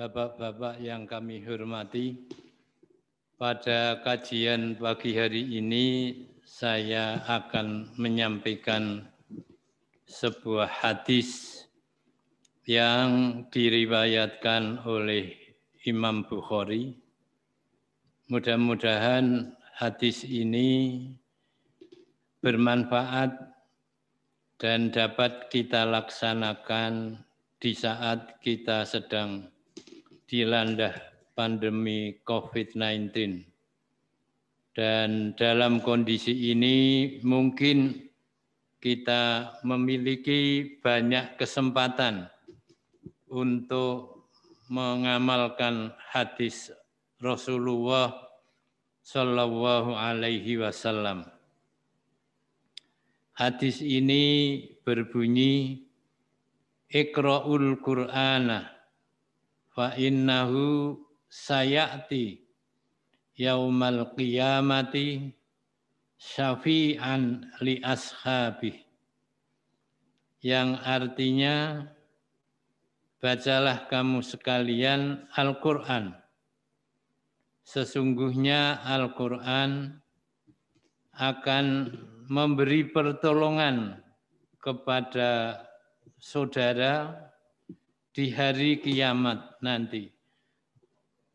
Bapak-bapak yang kami hormati, pada kajian pagi hari ini saya akan menyampaikan sebuah hadis yang diriwayatkan oleh Imam Bukhari. Mudah-mudahan hadis ini bermanfaat dan dapat kita laksanakan di saat kita sedang dilanda pandemi COVID-19. Dan dalam kondisi ini mungkin kita memiliki banyak kesempatan untuk mengamalkan hadis Rasulullah Shallallahu Alaihi Wasallam. Hadis ini berbunyi: Iqra'ul Qur'ana fa innahu sayati yaumal qiyamati syafi'an li ashabi, yang artinya bacalah kamu sekalian Al-Qur'an sesungguhnya Al-Qur'an akan memberi pertolongan kepada saudara di hari kiamat nanti.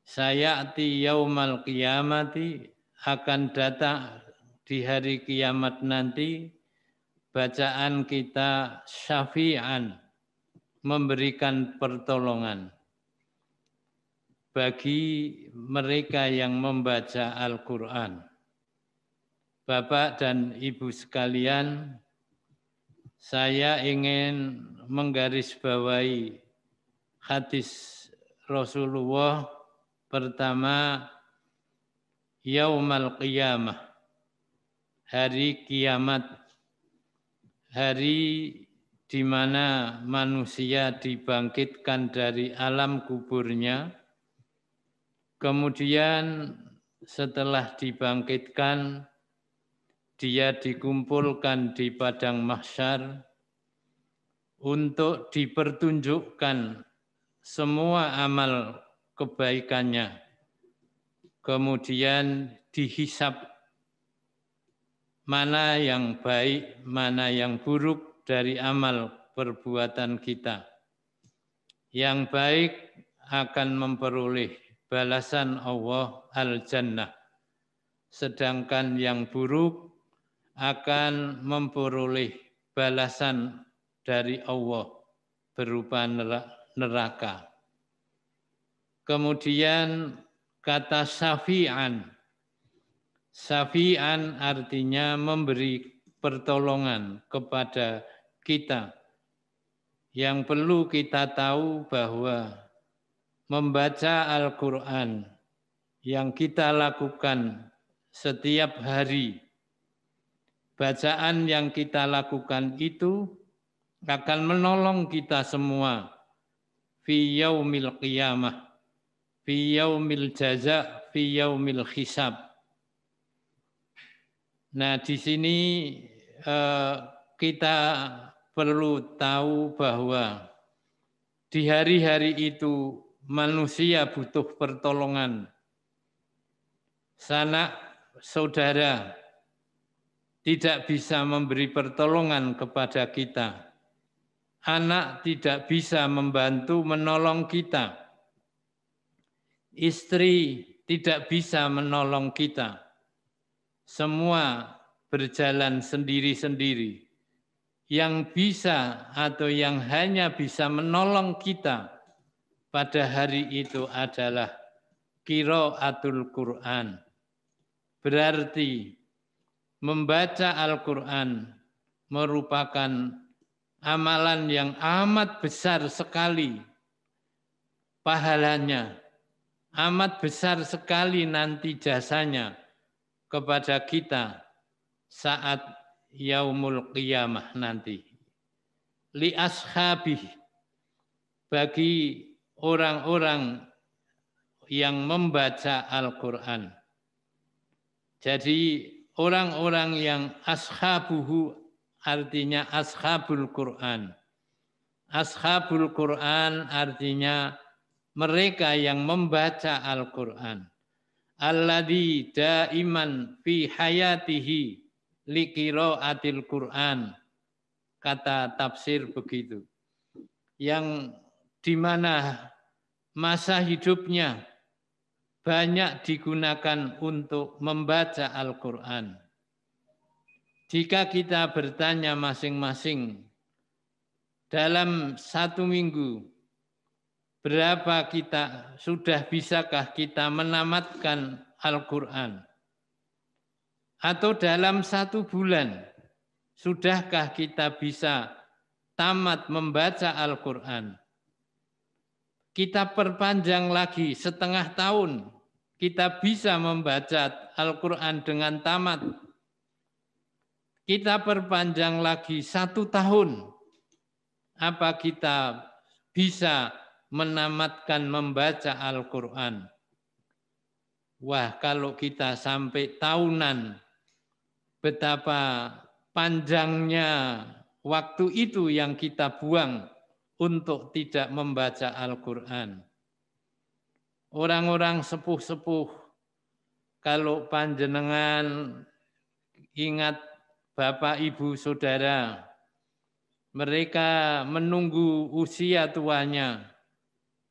saya ti yaumal kiamati akan datang di hari kiamat nanti bacaan kita syafi'an memberikan pertolongan bagi mereka yang membaca Al-Quran. Bapak dan Ibu sekalian, saya ingin menggarisbawahi hadis Rasulullah pertama yaumal qiyamah hari kiamat hari di mana manusia dibangkitkan dari alam kuburnya kemudian setelah dibangkitkan dia dikumpulkan di padang mahsyar untuk dipertunjukkan semua amal kebaikannya kemudian dihisap mana yang baik, mana yang buruk dari amal perbuatan kita. Yang baik akan memperoleh balasan Allah al-jannah. Sedangkan yang buruk akan memperoleh balasan dari Allah berupa neraka neraka. Kemudian kata Safian, Safian artinya memberi pertolongan kepada kita. Yang perlu kita tahu bahwa membaca Al-Quran yang kita lakukan setiap hari, bacaan yang kita lakukan itu akan menolong kita semua fi yaumil qiyamah fi yaumil jaza fi yaumil hisab nah di sini eh, kita perlu tahu bahwa di hari-hari itu manusia butuh pertolongan sanak saudara tidak bisa memberi pertolongan kepada kita anak tidak bisa membantu menolong kita. Istri tidak bisa menolong kita. Semua berjalan sendiri-sendiri. Yang bisa atau yang hanya bisa menolong kita pada hari itu adalah kiroatul Quran. Berarti membaca Al-Quran merupakan amalan yang amat besar sekali pahalanya, amat besar sekali nanti jasanya kepada kita saat yaumul qiyamah nanti. Li ashabih bagi orang-orang yang membaca Al-Quran. Jadi orang-orang yang ashabuhu artinya ashabul Quran. Ashabul Quran artinya mereka yang membaca Al-Quran. Alladhi daiman fi hayatihi atil Quran. Kata tafsir begitu. Yang di mana masa hidupnya banyak digunakan untuk membaca Al-Quran jika kita bertanya masing-masing dalam satu minggu, berapa kita sudah bisakah kita menamatkan Al-Quran? Atau dalam satu bulan, sudahkah kita bisa tamat membaca Al-Quran? Kita perpanjang lagi setengah tahun, kita bisa membaca Al-Quran dengan tamat kita perpanjang lagi satu tahun. Apa kita bisa menamatkan membaca Al-Quran? Wah, kalau kita sampai tahunan, betapa panjangnya waktu itu yang kita buang untuk tidak membaca Al-Quran. Orang-orang sepuh-sepuh, kalau panjenengan ingat Bapak, Ibu, Saudara, mereka menunggu usia tuanya.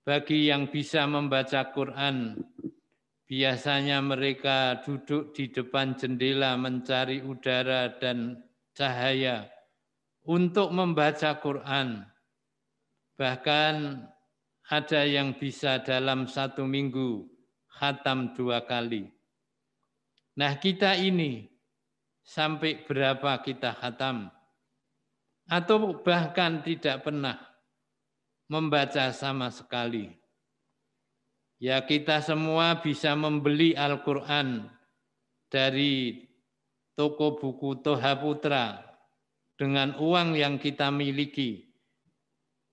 Bagi yang bisa membaca Quran, biasanya mereka duduk di depan jendela mencari udara dan cahaya untuk membaca Quran. Bahkan ada yang bisa dalam satu minggu khatam dua kali. Nah kita ini sampai berapa kita khatam atau bahkan tidak pernah membaca sama sekali. Ya kita semua bisa membeli Al-Quran dari toko buku Toha Putra dengan uang yang kita miliki.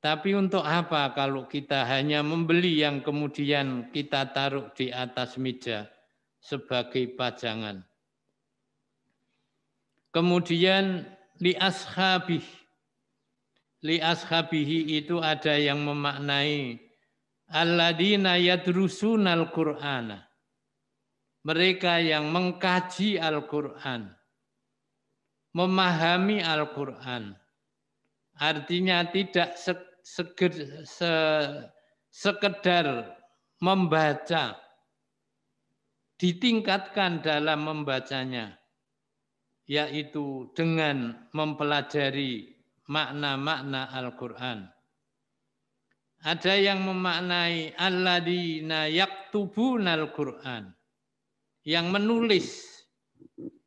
Tapi untuk apa kalau kita hanya membeli yang kemudian kita taruh di atas meja sebagai pajangan? Kemudian li ashabih. Li ashabihi itu ada yang memaknai alladzina yadrusunal qur'ana. Mereka yang mengkaji Al-Qur'an. Memahami Al-Qur'an. Artinya tidak seger, se, sekedar membaca ditingkatkan dalam membacanya yaitu dengan mempelajari makna-makna Al-Quran. Ada yang memaknai alladina yaktubun Al-Quran. Yang menulis.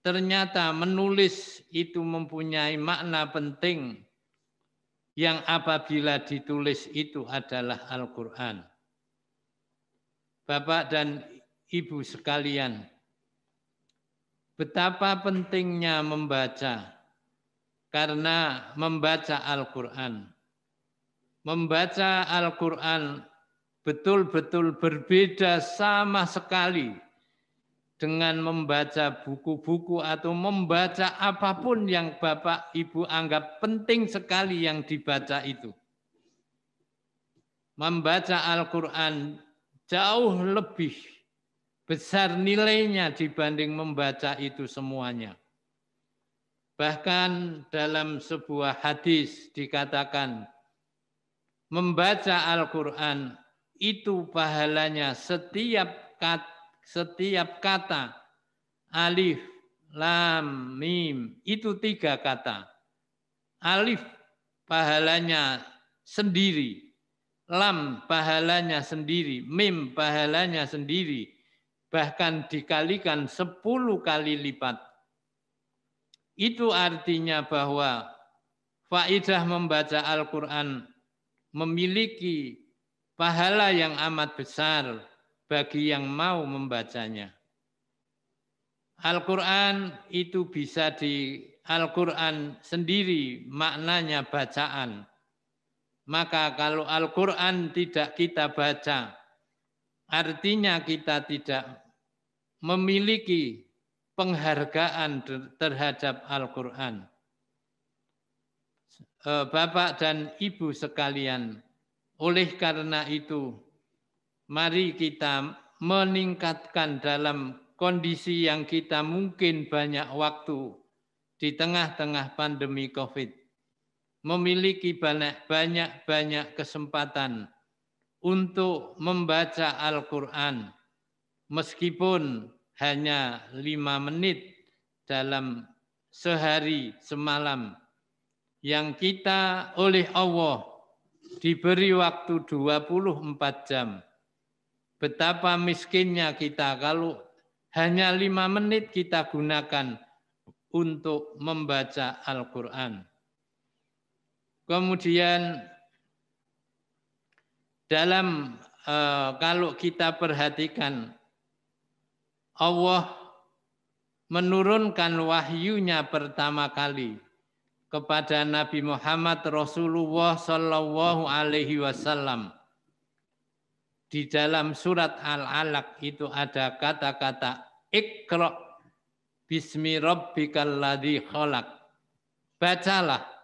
Ternyata menulis itu mempunyai makna penting yang apabila ditulis itu adalah Al-Quran. Bapak dan Ibu sekalian, Betapa pentingnya membaca. Karena membaca Al-Quran. Membaca Al-Quran betul-betul berbeda sama sekali dengan membaca buku-buku atau membaca apapun yang Bapak Ibu anggap penting sekali yang dibaca itu. Membaca Al-Quran jauh lebih besar nilainya dibanding membaca itu semuanya. Bahkan dalam sebuah hadis dikatakan membaca Al-Qur'an itu pahalanya setiap kata, setiap kata alif, lam, mim itu tiga kata. Alif pahalanya sendiri, lam pahalanya sendiri, mim pahalanya sendiri, bahkan dikalikan 10 kali lipat. Itu artinya bahwa faidah membaca Al-Quran memiliki pahala yang amat besar bagi yang mau membacanya. Al-Quran itu bisa di Al-Quran sendiri maknanya bacaan. Maka kalau Al-Quran tidak kita baca, artinya kita tidak memiliki penghargaan terhadap Al-Quran. E, bapak dan Ibu sekalian, oleh karena itu, mari kita meningkatkan dalam kondisi yang kita mungkin banyak waktu di tengah-tengah pandemi COVID, memiliki banyak-banyak kesempatan untuk membaca Al-Quran, meskipun hanya lima menit dalam sehari semalam yang kita oleh Allah diberi waktu 24 jam. Betapa miskinnya kita kalau hanya lima menit kita gunakan untuk membaca Al-Quran. Kemudian dalam eh, kalau kita perhatikan Allah menurunkan wahyunya pertama kali kepada Nabi Muhammad Rasulullah Shallallahu Alaihi Wasallam. Di dalam surat Al-Alaq itu ada kata-kata ikro bismi rabbikal ladzi khalaq. Bacalah.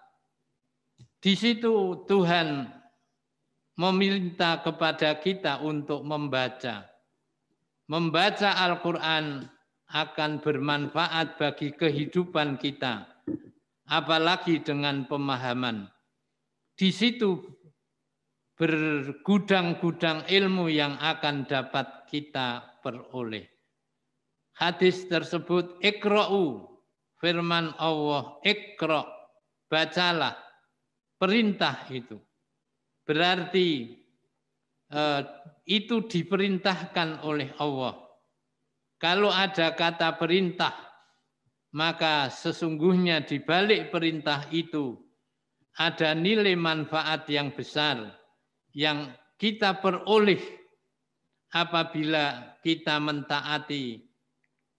Di situ Tuhan meminta kepada kita untuk membaca membaca Al-Quran akan bermanfaat bagi kehidupan kita, apalagi dengan pemahaman. Di situ bergudang-gudang ilmu yang akan dapat kita peroleh. Hadis tersebut ikra'u, firman Allah ikra' bacalah perintah itu. Berarti Eh, itu diperintahkan oleh Allah. Kalau ada kata perintah, maka sesungguhnya di balik perintah itu ada nilai manfaat yang besar yang kita peroleh apabila kita mentaati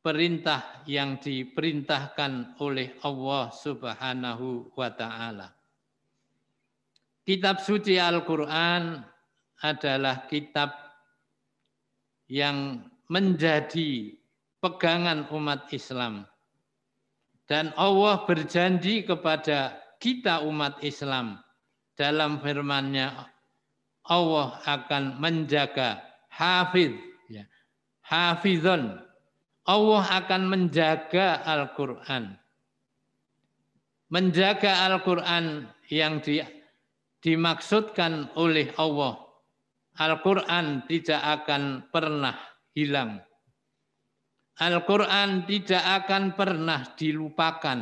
perintah yang diperintahkan oleh Allah Subhanahu wa taala. Kitab suci Al-Qur'an adalah kitab yang menjadi pegangan umat Islam. Dan Allah berjanji kepada kita umat Islam dalam firman-Nya Allah akan menjaga hafiz ya. Hafizon. Allah akan menjaga Al-Qur'an. Menjaga Al-Qur'an yang di, dimaksudkan oleh Allah Al-Quran tidak akan pernah hilang. Al-Quran tidak akan pernah dilupakan.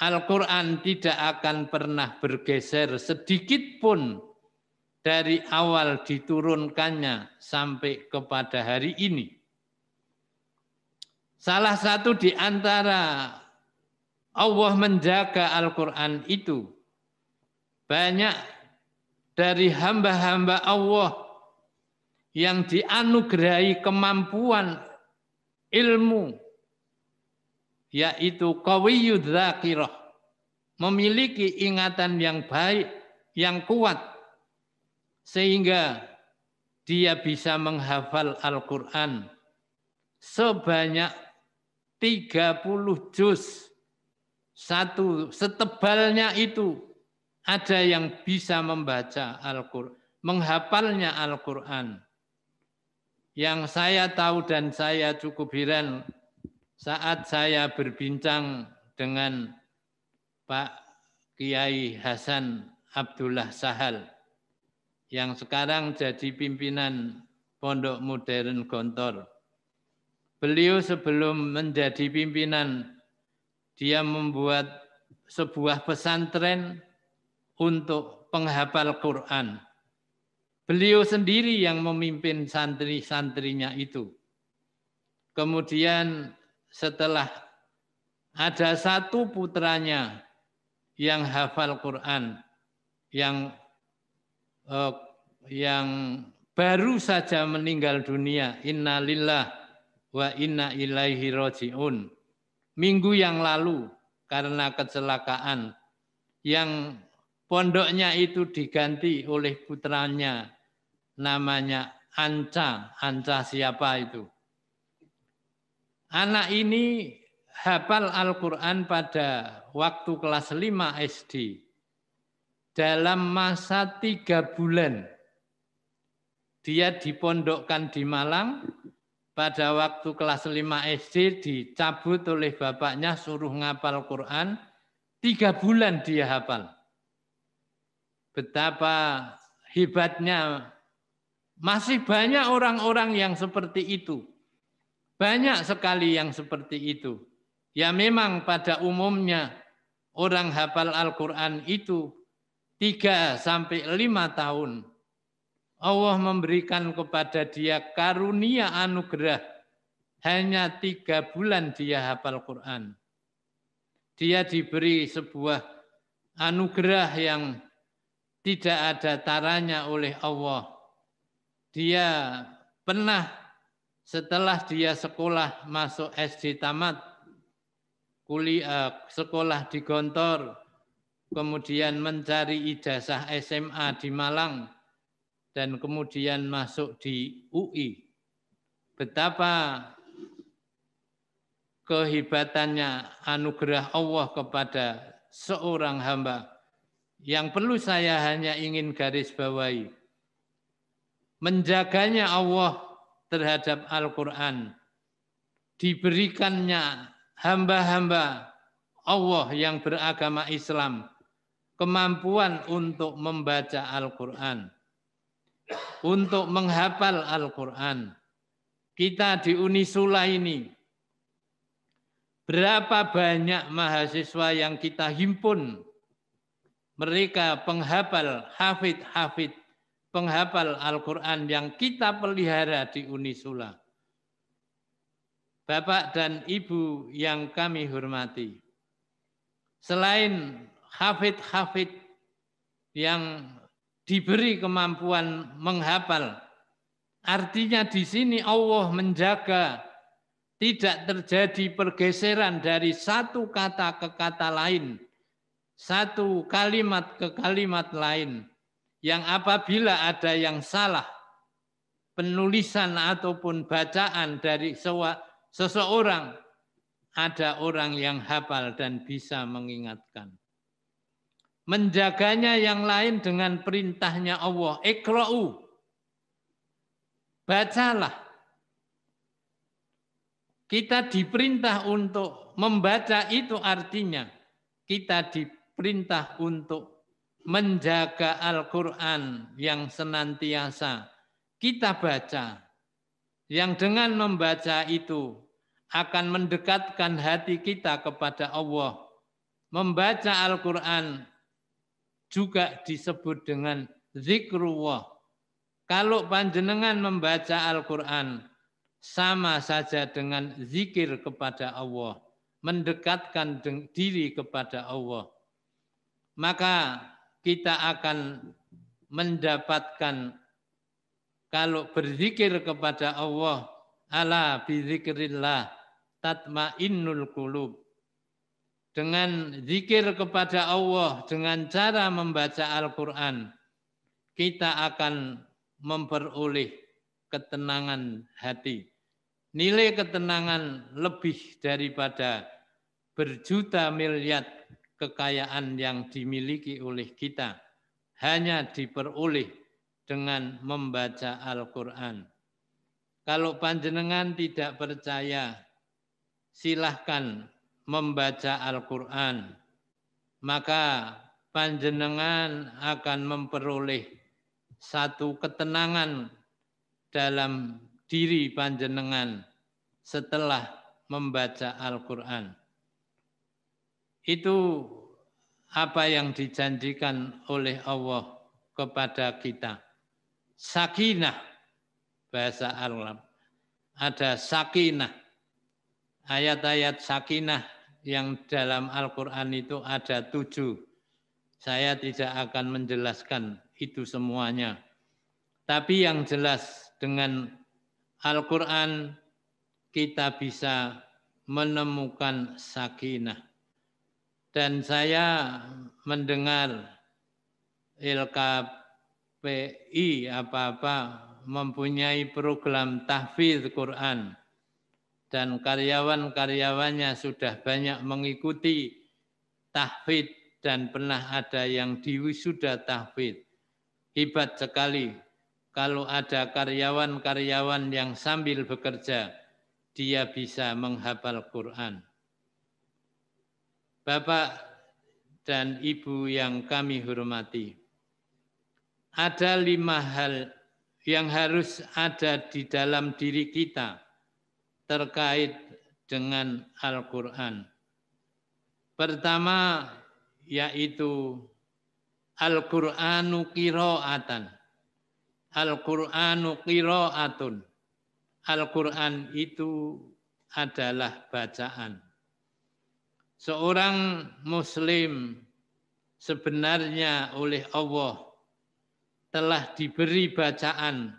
Al-Quran tidak akan pernah bergeser sedikit pun dari awal diturunkannya sampai kepada hari ini. Salah satu di antara Allah menjaga Al-Quran itu banyak dari hamba-hamba Allah yang dianugerahi kemampuan ilmu yaitu qawiyud dzakirah memiliki ingatan yang baik yang kuat sehingga dia bisa menghafal Al-Qur'an sebanyak 30 juz satu setebalnya itu ada yang bisa membaca Al-Quran, menghafalnya Al-Quran. Yang saya tahu dan saya cukup heran saat saya berbincang dengan Pak Kiai Hasan Abdullah Sahal yang sekarang jadi pimpinan Pondok Modern Gontor. Beliau sebelum menjadi pimpinan, dia membuat sebuah pesantren untuk penghafal Quran. Beliau sendiri yang memimpin santri-santrinya itu. Kemudian setelah ada satu putranya yang hafal Quran, yang eh, yang baru saja meninggal dunia. Innalillah wa inna ilaihi rojiun. Minggu yang lalu karena kecelakaan yang Pondoknya itu diganti oleh putranya namanya Anca. Anca siapa itu? Anak ini hafal Al-Quran pada waktu kelas 5 SD. Dalam masa tiga bulan, dia dipondokkan di Malang. Pada waktu kelas 5 SD dicabut oleh bapaknya suruh ngapal Quran. Tiga bulan dia hafal betapa hebatnya masih banyak orang-orang yang seperti itu. Banyak sekali yang seperti itu. Ya memang pada umumnya orang hafal Al-Quran itu tiga sampai lima tahun. Allah memberikan kepada dia karunia anugerah. Hanya tiga bulan dia hafal Quran. Dia diberi sebuah anugerah yang tidak ada taranya oleh Allah. Dia pernah setelah dia sekolah masuk SD tamat, kuliah eh, sekolah di Gontor, kemudian mencari ijazah SMA di Malang, dan kemudian masuk di UI. Betapa kehebatannya anugerah Allah kepada seorang hamba yang perlu saya hanya ingin garis bawahi. Menjaganya Allah terhadap Al-Quran. Diberikannya hamba-hamba Allah yang beragama Islam kemampuan untuk membaca Al-Quran, untuk menghafal Al-Quran. Kita di Unisula ini, berapa banyak mahasiswa yang kita himpun mereka penghafal hafid-hafid, penghafal Al-Quran yang kita pelihara di Unisula. Bapak dan Ibu yang kami hormati, selain hafid-hafid yang diberi kemampuan menghafal, artinya di sini Allah menjaga tidak terjadi pergeseran dari satu kata ke kata lain satu kalimat ke kalimat lain yang apabila ada yang salah penulisan ataupun bacaan dari seseorang ada orang yang hafal dan bisa mengingatkan menjaganya yang lain dengan perintahnya Allah ikra'u bacalah kita diperintah untuk membaca itu artinya kita di perintah untuk menjaga Al-Quran yang senantiasa kita baca. Yang dengan membaca itu akan mendekatkan hati kita kepada Allah. Membaca Al-Quran juga disebut dengan zikrullah. Kalau panjenengan membaca Al-Quran, sama saja dengan zikir kepada Allah, mendekatkan diri kepada Allah maka kita akan mendapatkan kalau berzikir kepada Allah ala bizikrillah tatmainnul qulub dengan zikir kepada Allah dengan cara membaca Al-Qur'an kita akan memperoleh ketenangan hati nilai ketenangan lebih daripada berjuta miliar kekayaan yang dimiliki oleh kita hanya diperoleh dengan membaca Al-Quran. Kalau panjenengan tidak percaya, silahkan membaca Al-Quran. Maka panjenengan akan memperoleh satu ketenangan dalam diri panjenengan setelah membaca Al-Quran itu apa yang dijanjikan oleh Allah kepada kita. Sakinah bahasa Arab. Ada sakinah. Ayat-ayat sakinah yang dalam Al-Quran itu ada tujuh. Saya tidak akan menjelaskan itu semuanya. Tapi yang jelas dengan Al-Quran kita bisa menemukan sakinah. Dan saya mendengar LKPI apa-apa mempunyai program tahfidz Quran dan karyawan-karyawannya sudah banyak mengikuti tahfidz dan pernah ada yang diwisuda tahfidz. Hebat sekali kalau ada karyawan-karyawan yang sambil bekerja dia bisa menghafal Quran. Bapak dan Ibu yang kami hormati. Ada lima hal yang harus ada di dalam diri kita terkait dengan Al-Quran. Pertama yaitu Al-Quranu kiroatan. Al-Quranu kiroatun. Al-Quran itu adalah bacaan seorang muslim sebenarnya oleh Allah telah diberi bacaan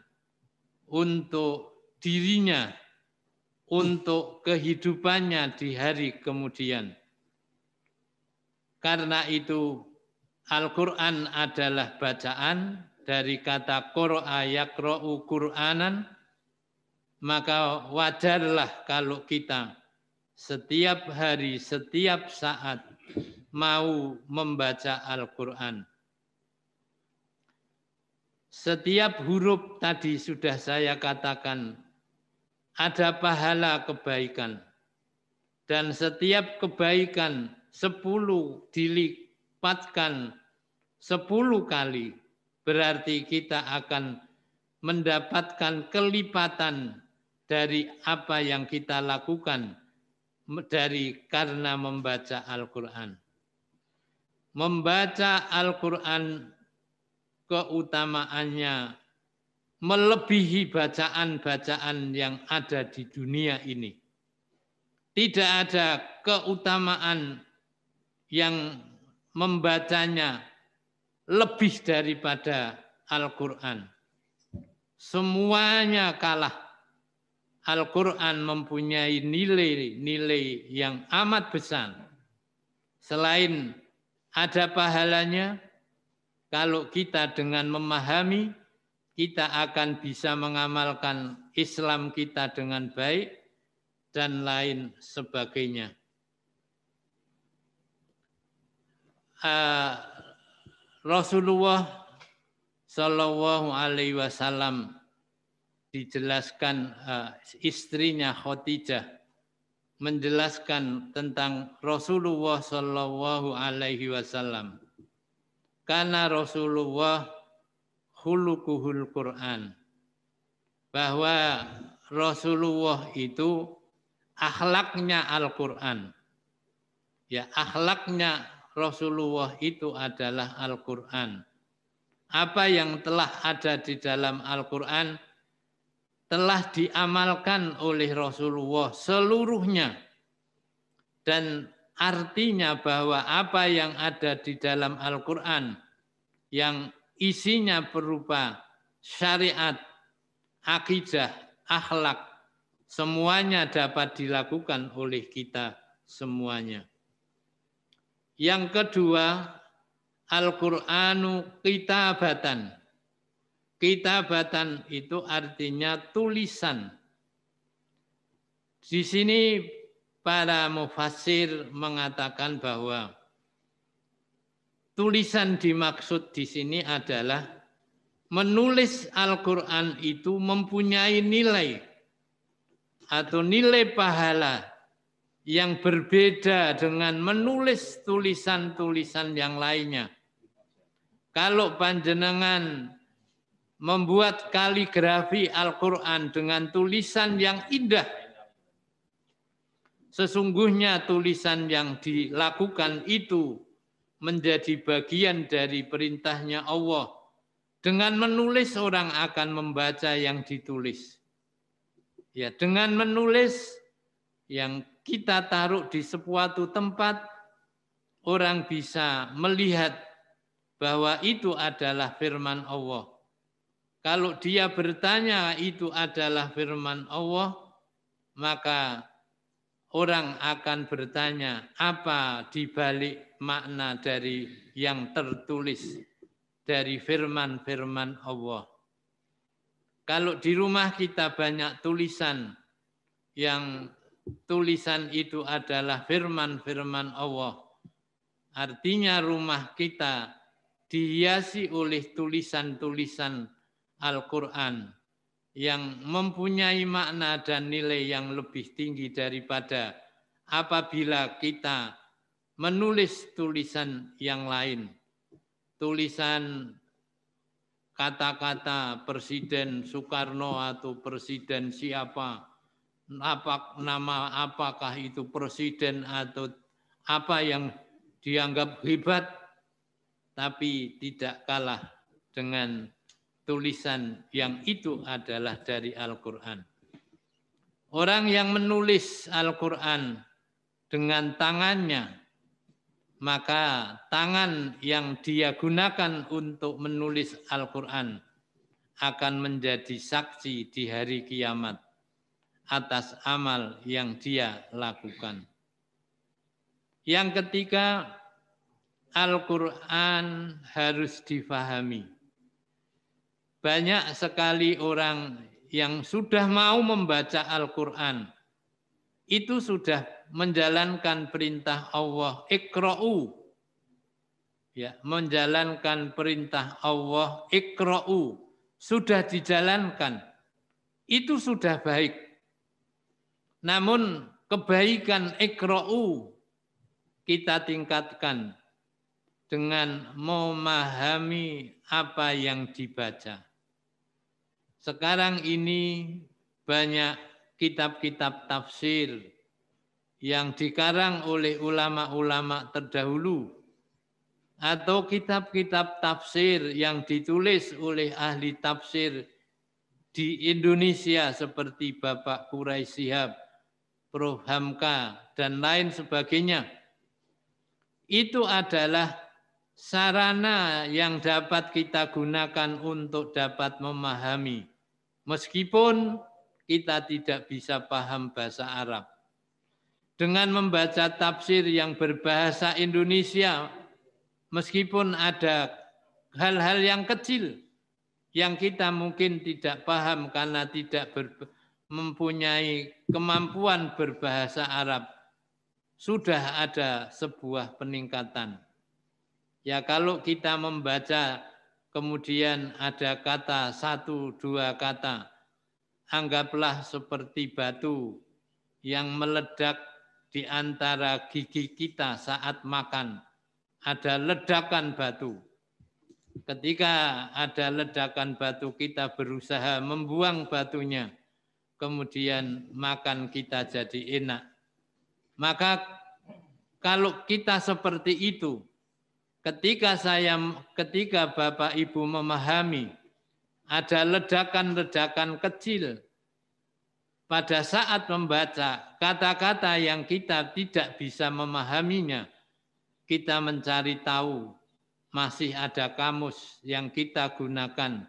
untuk dirinya, untuk kehidupannya di hari kemudian. Karena itu Al-Quran adalah bacaan dari kata Qur'a yakra'u Qur'anan, maka wajarlah kalau kita setiap hari, setiap saat mau membaca Al-Quran. Setiap huruf tadi sudah saya katakan ada pahala kebaikan. Dan setiap kebaikan sepuluh dilipatkan sepuluh kali. Berarti kita akan mendapatkan kelipatan dari apa yang kita lakukan dari karena membaca Al-Quran. Membaca Al-Quran keutamaannya melebihi bacaan-bacaan yang ada di dunia ini. Tidak ada keutamaan yang membacanya lebih daripada Al-Quran. Semuanya kalah Al-Quran mempunyai nilai-nilai yang amat besar. Selain ada pahalanya, kalau kita dengan memahami, kita akan bisa mengamalkan Islam kita dengan baik dan lain sebagainya. Uh, Rasulullah Shallallahu Alaihi Wasallam dijelaskan uh, istrinya Khadijah menjelaskan tentang Rasulullah Shallallahu Alaihi Wasallam. Karena Rasulullah hulukuhul Quran, bahwa Rasulullah itu akhlaknya Al-Quran. Ya, akhlaknya Rasulullah itu adalah Al-Quran. Apa yang telah ada di dalam Al-Quran telah diamalkan oleh Rasulullah seluruhnya. Dan artinya bahwa apa yang ada di dalam Al-Quran yang isinya berupa syariat, akidah, akhlak, semuanya dapat dilakukan oleh kita semuanya. Yang kedua, Al-Quranu kitabatan. Kitabatan itu artinya tulisan. Di sini para mufasir mengatakan bahwa tulisan dimaksud di sini adalah menulis Al-Quran itu mempunyai nilai atau nilai pahala yang berbeda dengan menulis tulisan-tulisan yang lainnya. Kalau panjenengan membuat kaligrafi Al-Quran dengan tulisan yang indah. Sesungguhnya tulisan yang dilakukan itu menjadi bagian dari perintahnya Allah. Dengan menulis orang akan membaca yang ditulis. Ya, dengan menulis yang kita taruh di sepuatu tempat, orang bisa melihat bahwa itu adalah firman Allah kalau dia bertanya itu adalah firman Allah, maka orang akan bertanya apa dibalik makna dari yang tertulis dari firman-firman Allah. Kalau di rumah kita banyak tulisan yang tulisan itu adalah firman-firman Allah. Artinya rumah kita dihiasi oleh tulisan-tulisan Al-Quran yang mempunyai makna dan nilai yang lebih tinggi daripada apabila kita menulis tulisan yang lain. Tulisan kata-kata Presiden Soekarno atau Presiden siapa, apa nama apakah itu Presiden atau apa yang dianggap hebat, tapi tidak kalah dengan tulisan yang itu adalah dari Al-Quran. Orang yang menulis Al-Quran dengan tangannya, maka tangan yang dia gunakan untuk menulis Al-Quran akan menjadi saksi di hari kiamat atas amal yang dia lakukan. Yang ketiga, Al-Quran harus difahami banyak sekali orang yang sudah mau membaca Al-Quran, itu sudah menjalankan perintah Allah. Ikra'u. Ya, menjalankan perintah Allah. Ikra'u. Sudah dijalankan. Itu sudah baik. Namun kebaikan ikra'u kita tingkatkan dengan memahami apa yang dibaca. Sekarang ini banyak kitab-kitab tafsir yang dikarang oleh ulama-ulama terdahulu atau kitab-kitab tafsir yang ditulis oleh ahli tafsir di Indonesia seperti Bapak Kurai Sihab, Prof. Hamka, dan lain sebagainya. Itu adalah sarana yang dapat kita gunakan untuk dapat memahami Meskipun kita tidak bisa paham bahasa Arab, dengan membaca tafsir yang berbahasa Indonesia, meskipun ada hal-hal yang kecil yang kita mungkin tidak paham karena tidak mempunyai kemampuan berbahasa Arab, sudah ada sebuah peningkatan. Ya kalau kita membaca kemudian ada kata satu dua kata, anggaplah seperti batu yang meledak di antara gigi kita saat makan. Ada ledakan batu. Ketika ada ledakan batu, kita berusaha membuang batunya. Kemudian makan kita jadi enak. Maka kalau kita seperti itu, ketika saya ketika Bapak Ibu memahami ada ledakan-ledakan kecil pada saat membaca kata-kata yang kita tidak bisa memahaminya, kita mencari tahu masih ada kamus yang kita gunakan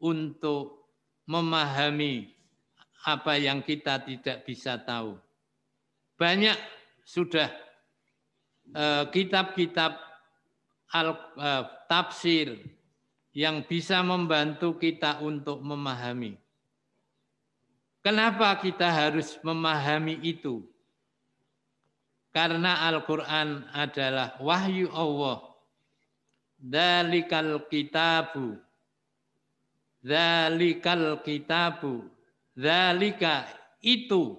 untuk memahami apa yang kita tidak bisa tahu. Banyak sudah eh, kitab-kitab al, eh, tafsir yang bisa membantu kita untuk memahami. Kenapa kita harus memahami itu? Karena Al-Quran adalah wahyu Allah. Dalikal kitabu. Dalikal kitabu. Dalika itu.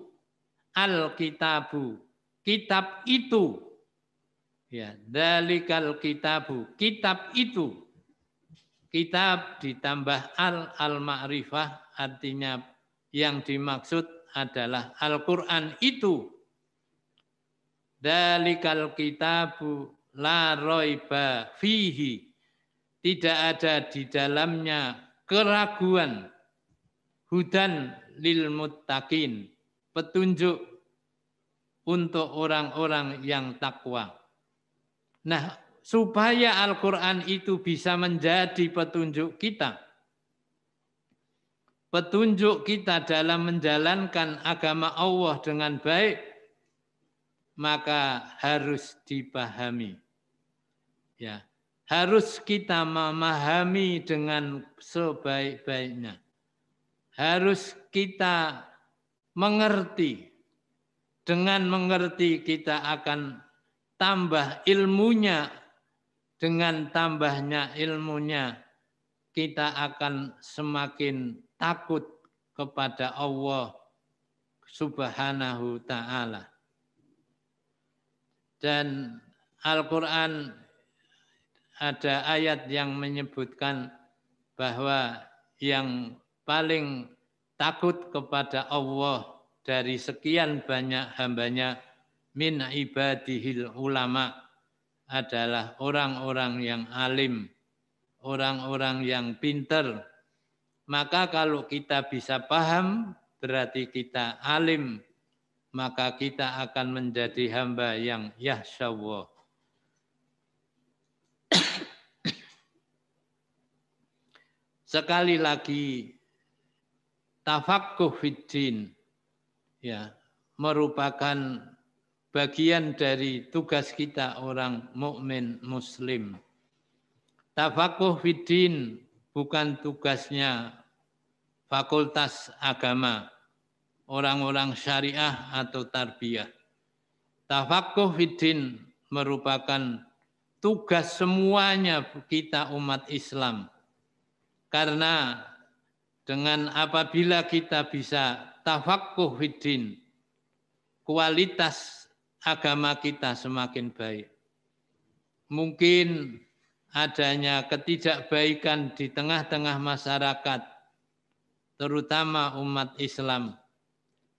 Al-kitabu. Kitab itu Ya, dalikal kitabu. Kitab itu. Kitab ditambah al al-ma'rifah artinya yang dimaksud adalah Al-Qur'an itu. Dalikal kitabu la roiba fihi. Tidak ada di dalamnya keraguan. Hudan lil muttaqin. Petunjuk untuk orang-orang yang takwa. Nah, supaya Al-Quran itu bisa menjadi petunjuk kita, petunjuk kita dalam menjalankan agama Allah dengan baik, maka harus dipahami. Ya, harus kita memahami dengan sebaik-baiknya. Harus kita mengerti. Dengan mengerti kita akan tambah ilmunya dengan tambahnya ilmunya kita akan semakin takut kepada Allah Subhanahu taala. Dan Al-Qur'an ada ayat yang menyebutkan bahwa yang paling takut kepada Allah dari sekian banyak hambanya min ibadihil ulama adalah orang-orang yang alim, orang-orang yang pinter. Maka kalau kita bisa paham, berarti kita alim, maka kita akan menjadi hamba yang yahsyawah. Sekali lagi, tafakuh fiddin, ya, merupakan bagian dari tugas kita orang mukmin muslim. Tafakuh fidin bukan tugasnya fakultas agama, orang-orang syariah atau tarbiyah. Tafakuh fidin merupakan tugas semuanya kita umat Islam. Karena dengan apabila kita bisa tafakuh fidin, kualitas agama kita semakin baik. Mungkin adanya ketidakbaikan di tengah-tengah masyarakat, terutama umat Islam,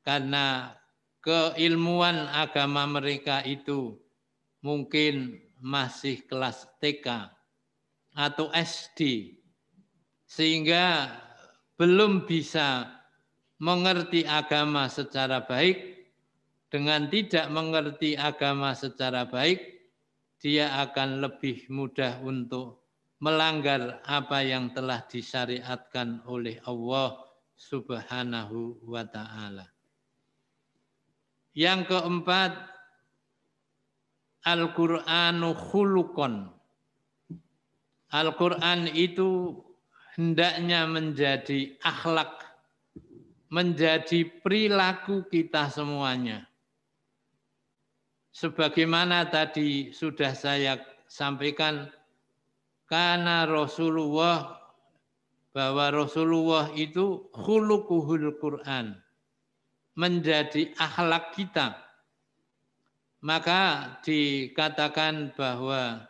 karena keilmuan agama mereka itu mungkin masih kelas TK atau SD, sehingga belum bisa mengerti agama secara baik dengan tidak mengerti agama secara baik, dia akan lebih mudah untuk melanggar apa yang telah disyariatkan oleh Allah Subhanahu wa taala. Yang keempat, Al-Qur'anu khulukon. Al-Qur'an itu hendaknya menjadi akhlak, menjadi perilaku kita semuanya sebagaimana tadi sudah saya sampaikan karena Rasulullah bahwa Rasulullah itu khuluquhul Quran menjadi akhlak kita maka dikatakan bahwa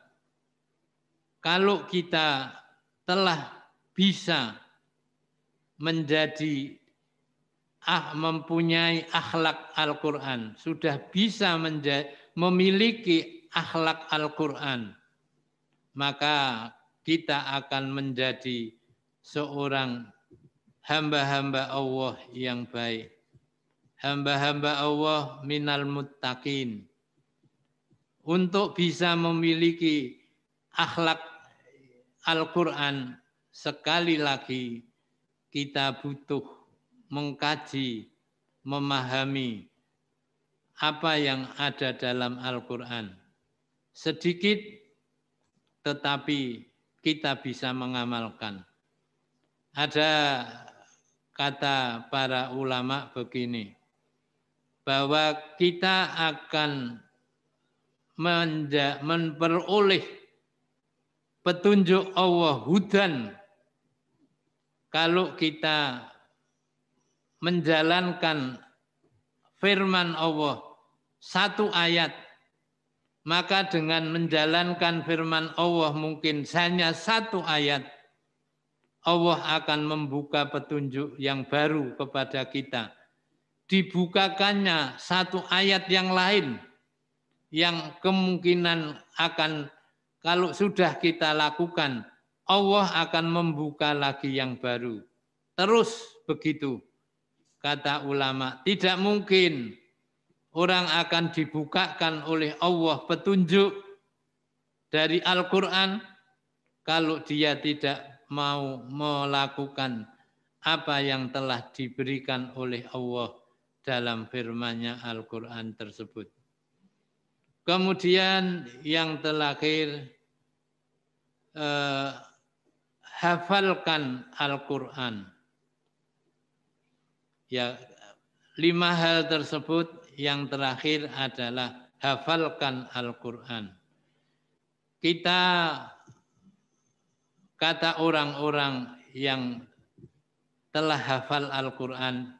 kalau kita telah bisa menjadi Ah mempunyai akhlak Al-Quran, sudah bisa menjadi memiliki akhlak Al-Quran, maka kita akan menjadi seorang hamba-hamba Allah yang baik. Hamba-hamba Allah minal muttaqin. Untuk bisa memiliki akhlak Al-Quran, sekali lagi kita butuh mengkaji, memahami apa yang ada dalam Al-Quran. Sedikit, tetapi kita bisa mengamalkan. Ada kata para ulama begini, bahwa kita akan memperoleh petunjuk Allah hudan kalau kita menjalankan firman Allah satu ayat maka dengan menjalankan firman Allah mungkin hanya satu ayat Allah akan membuka petunjuk yang baru kepada kita dibukakannya satu ayat yang lain yang kemungkinan akan kalau sudah kita lakukan Allah akan membuka lagi yang baru terus begitu Kata ulama, tidak mungkin orang akan dibukakan oleh Allah petunjuk dari Al-Quran kalau dia tidak mau melakukan apa yang telah diberikan oleh Allah dalam firmannya Al-Quran tersebut. Kemudian yang terakhir, eh, hafalkan Al-Quran Ya, lima hal tersebut yang terakhir adalah hafalkan Al-Quran. Kita kata orang-orang yang telah hafal Al-Quran,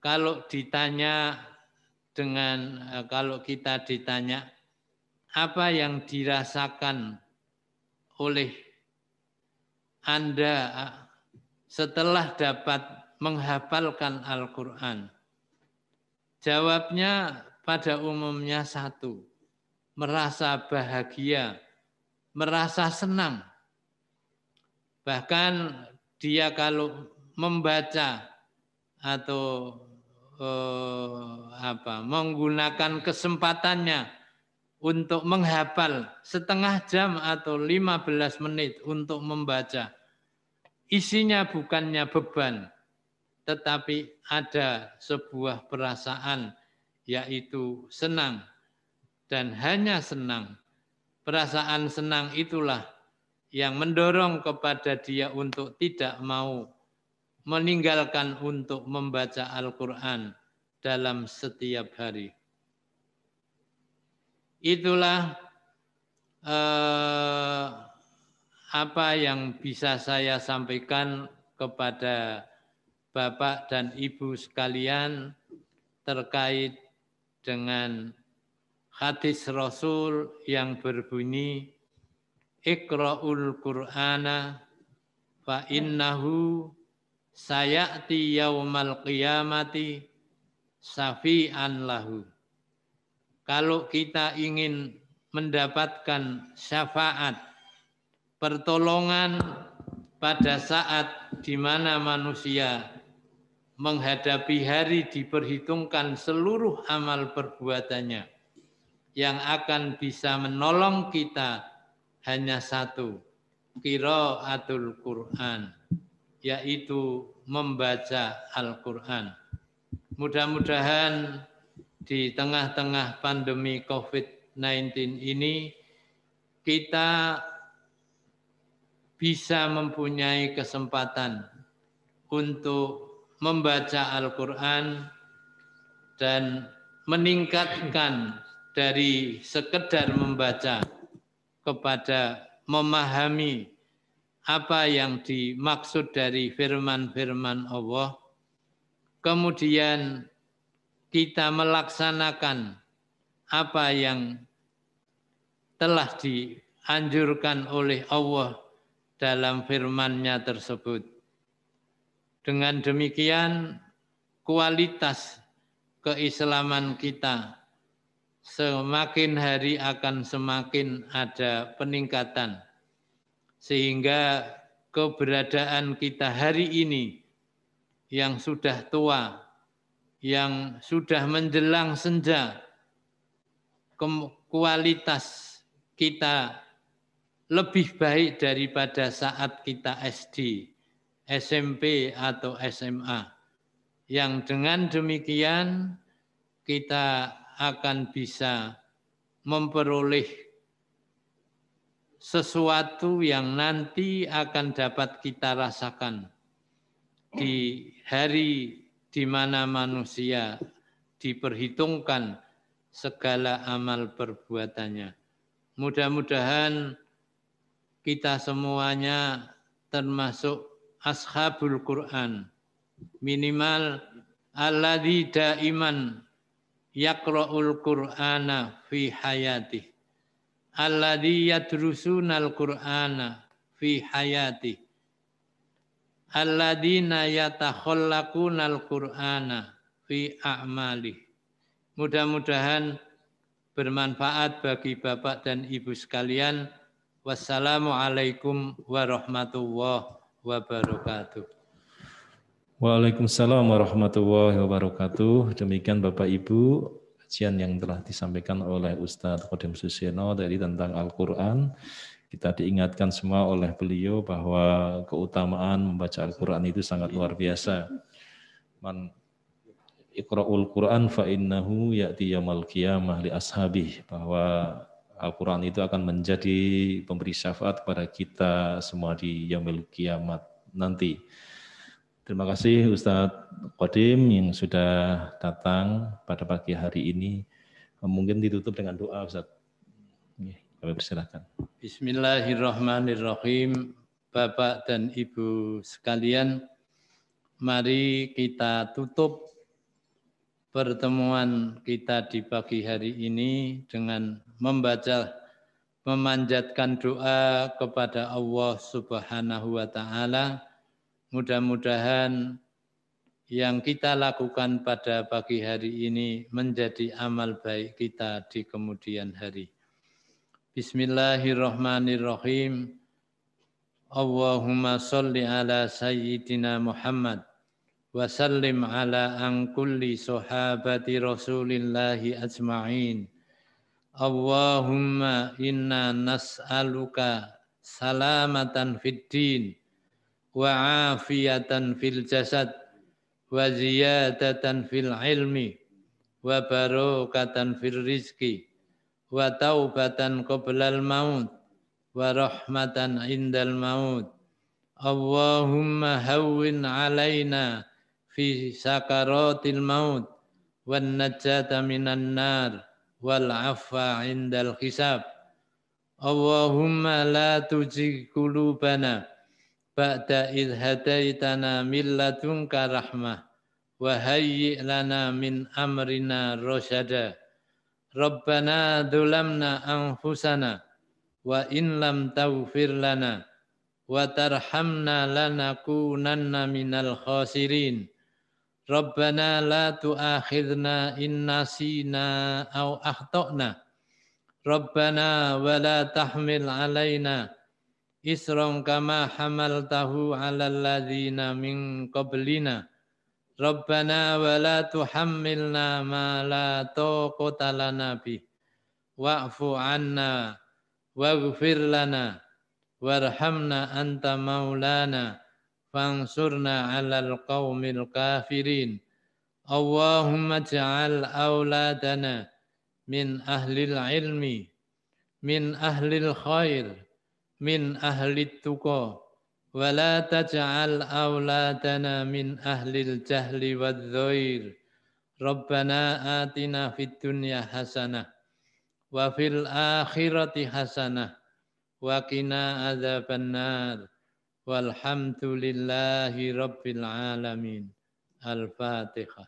kalau ditanya dengan eh, kalau kita ditanya apa yang dirasakan oleh Anda eh, setelah dapat menghafalkan Al-Quran? Jawabnya pada umumnya satu, merasa bahagia, merasa senang. Bahkan dia kalau membaca atau eh, apa menggunakan kesempatannya untuk menghafal setengah jam atau 15 menit untuk membaca. Isinya bukannya beban, tetapi ada sebuah perasaan yaitu senang dan hanya senang. Perasaan senang itulah yang mendorong kepada dia untuk tidak mau meninggalkan untuk membaca Al-Quran dalam setiap hari. Itulah eh, apa yang bisa saya sampaikan kepada Bapak dan Ibu sekalian terkait dengan hadis Rasul yang berbunyi Iqra'ul Qur'ana fa innahu sayati yaumal qiyamati safi'an lahu. Kalau kita ingin mendapatkan syafaat, pertolongan pada saat di mana manusia menghadapi hari diperhitungkan seluruh amal perbuatannya yang akan bisa menolong kita hanya satu qiraatul Quran yaitu membaca Al-Quran. Mudah-mudahan di tengah-tengah pandemi COVID-19 ini kita bisa mempunyai kesempatan untuk membaca Al-Quran dan meningkatkan dari sekedar membaca kepada memahami apa yang dimaksud dari firman-firman Allah. Kemudian kita melaksanakan apa yang telah dianjurkan oleh Allah dalam firman-Nya tersebut. Dengan demikian kualitas keislaman kita semakin hari akan semakin ada peningkatan sehingga keberadaan kita hari ini yang sudah tua, yang sudah menjelang senja, kualitas kita lebih baik daripada saat kita SD. SMP atau SMA. Yang dengan demikian kita akan bisa memperoleh sesuatu yang nanti akan dapat kita rasakan di hari di mana manusia diperhitungkan segala amal perbuatannya. Mudah-mudahan kita semuanya termasuk ashabul Quran minimal alladzi daiman yaqra'ul Qur'ana fi hayati alladzi yadrusunal Qur'ana fi hayati alladzina al Qur'ana fi a'mali mudah-mudahan bermanfaat bagi Bapak dan Ibu sekalian wassalamualaikum warahmatullahi wabarakatuh. Waalaikumsalam warahmatullahi wabarakatuh. Demikian Bapak Ibu kajian yang telah disampaikan oleh Ustadz Kodim Suseno dari tentang Al-Quran. Kita diingatkan semua oleh beliau bahwa keutamaan membaca Al-Quran itu sangat luar biasa. Man Iqra'ul Quran fa innahu ya'ti yamal qiyamah li bahwa Al-Quran itu akan menjadi pemberi syafaat kepada kita semua di Yomil Kiamat nanti. Terima kasih Ustadz Qadim yang sudah datang pada pagi hari ini. Mungkin ditutup dengan doa Ustadz. Kami persilahkan. Bismillahirrahmanirrahim. Bapak dan Ibu sekalian, mari kita tutup pertemuan kita di pagi hari ini dengan membaca memanjatkan doa kepada Allah Subhanahu wa taala. Mudah-mudahan yang kita lakukan pada pagi hari ini menjadi amal baik kita di kemudian hari. Bismillahirrahmanirrahim. Allahumma salli ala sayyidina Muhammad wa sallim ala an kulli sahabati Rasulillahi ajma'in. Allahumma inna nas'aluka salamatan fid din wa afiyatan fil jasad wa ziyadatan fil ilmi wa barokatan fil rizki wa taubatan qoblal maut wa rahmatan indal maut Allahumma hawwin alaina fi sakaratil maut wan najata minan nar wal afwa indal hisab. Allahumma la tujig kulubana ba'da idh hadaitana min rahmah wa hayyi' lana min amrina rasyada. Rabbana dhulamna anfusana wa in lam taghfir lana wa tarhamna lanakunanna minal khasirin. Rabbana la tu'akhidna in nasina aw akhtana. Rabbana wa la tahmil alaina isran kama hamaltahu 'alal ladzina min qablina. Rabbana wa la tuhammilna ma la taqata lana bih. Wa'fu 'anna waghfir lana warhamna anta maulana فانصرنا على القوم الكافرين اللهم اجعل أولادنا من أهل العلم من أهل الخير من أهل التقى ولا تجعل أولادنا من أهل الجهل والذير ربنا آتنا في الدنيا حسنة وفي الآخرة حسنة وقنا عذاب النار والحمد لله رب العالمين الفاتحه